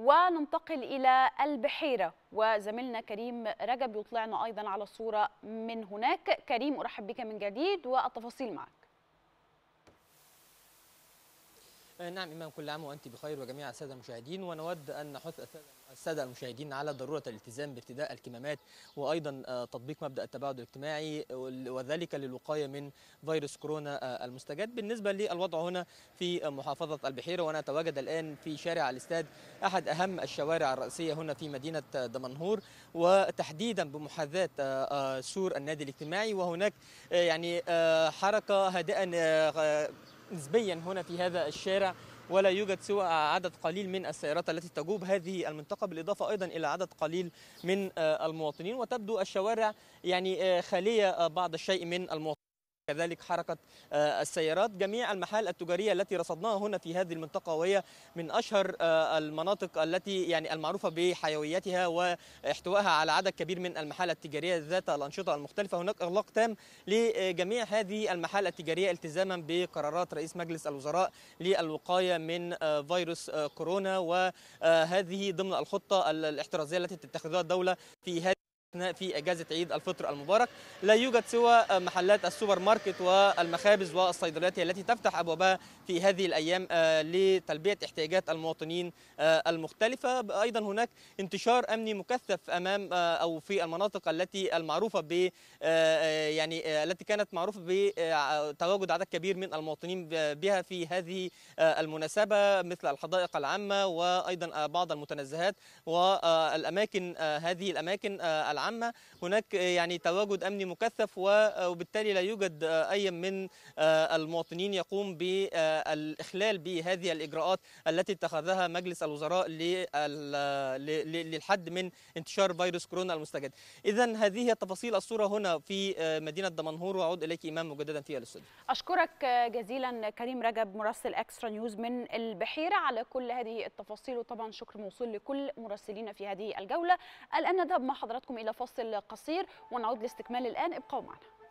وننتقل إلى البحيرة وزميلنا كريم رجب يطلعنا أيضا على صورة من هناك كريم أرحب بك من جديد والتفاصيل معك آه، نعم إمام كل عام وأنت بخير وجميع السادة المشاهدين ونود أن نحث السادة المشاهدين على ضرورة الالتزام بارتداء الكمامات وأيضا آه، تطبيق مبدأ التباعد الاجتماعي وذلك للوقاية من فيروس كورونا آه، المستجد بالنسبة للوضع هنا في محافظة البحيرة وأنا أتواجد الآن في شارع الاستاد أحد أهم الشوارع الرئيسية هنا في مدينة دمنهور وتحديدا بمحاذاة سور النادي الاجتماعي وهناك يعني حركة هادئة نسبيا هنا في هذا الشارع ولا يوجد سوى عدد قليل من السيارات التي تجوب هذه المنطقه بالاضافه ايضا الى عدد قليل من آه، المواطنين وتبدو الشوارع يعني آه، خاليه آه، بعض الشيء من المواطنين كذلك حركة آه، السيارات جميع المحال التجارية التي رصدناها هنا في هذه المنطقة وهي من أشهر آه، المناطق التي يعني المعروفة بحيويتها واحتوائها على عدد كبير من المحال التجارية ذات الأنشطة المختلفة هناك إغلاق تام لجميع هذه المحال التجارية التزاما بقرارات رئيس مجلس الوزراء للوقاية من آه، فيروس كورونا وهذه ضمن الخطة الاحترازية التي تتخذها الدولة في هذه اثناء في اجازه عيد الفطر المبارك لا يوجد سوى محلات السوبر ماركت والمخابز والصيدليات التي تفتح ابوابها في هذه الايام آه، لتلبيه احتياجات المواطنين آه، المختلفه ايضا هناك انتشار امني مكثف امام آه، او في المناطق التي المعروفه ب يعني التي كانت معروفه بتواجد عدد كبير من المواطنين بها في هذه المناسبه مثل الحدائق العامه وايضا بعض المتنزهات والاماكن هذه الاماكن العامة العامة هناك يعني تواجد أمني مكثف وبالتالي لا يوجد أي من المواطنين يقوم بالإخلال بهذه الإجراءات التي اتخذها مجلس الوزراء للحد من انتشار فيروس كورونا المستجد إذا هذه تفاصيل الصورة هنا في مدينة دمنهور وأعود إليك إمام مجددا في الاستوديو أشكرك جزيلا كريم رجب مراسل أكسترا نيوز من البحيرة على كل هذه التفاصيل وطبعا شكر موصول لكل مراسلينا في هذه الجولة الآن نذهب مع حضراتكم إلى إلى فاصل قصير ونعود لاستكمال الآن ابقوا معنا